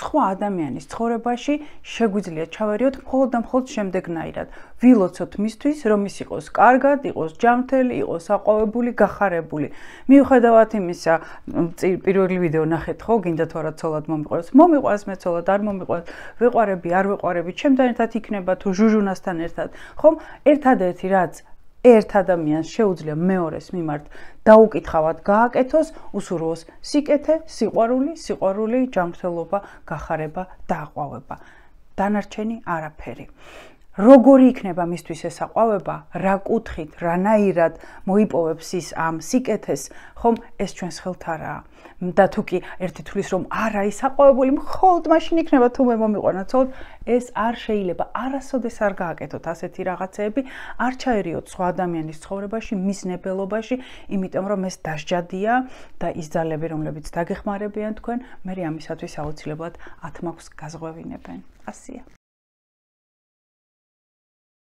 სხვა ადამიანის ცხოვრებაში შეგვიძლია ჩავერიოთ მხოლოდ და მხოლოდ შემდეგნაირად. ვილოცოთ მისთვის, რომ ის იყოს კარგად, იყოს ჯამთელი, იყოს აყვავებული, გახარებული. მიუხედავად იმისა, პირველი ვიდეო ნახეთ ხო, გინდა თუ არა ცოლად მომიყვარს. მომიყვარს მე ცოლად, არ მომიყვარს. ვიყარები, არ ვიყარები, ჩემთან ერთად იქნება თუ ჟუჟუნასთან ერთად, ხო? ერთადერთი რაც ერთ ადამიანს შეუძლია მეორეს მიმართ დაუკითხავად გააკეთოს უსურვოს სიკეთე, სიყვარული, სიყვარული, ჯანმრთელობა, გახარება და აყვავება. დანარჩენი არაფერი. როგორი იქნება მისთვის ეს საყვავება, რა კუთხით, რანაირად მოიპოვებს ის ამ სიკეთეს, ხომ ეს ჩვენს ხელთ არაა. და თუ კი ერთი თulis რომ არა ის საყვავებული, მხოლოდ მაშინ იქნება თუ მე მომიყვანა ცოლ, ეს არ შეიძლება. არასოდეს არ გააკეთოთ ასეთი რაღაცეები, არ ჩაერიოთ სხვა ადამიანის ცხოვრებაში, მის ნებელობაში, იმიტომ რომ ეს დასჯადია და ის ძალები, რომლებიც დაგეხმარებიან თქვენ, მე ამისათვის აუცილებლად ათმაკს გაზღვევინებენ. ასია.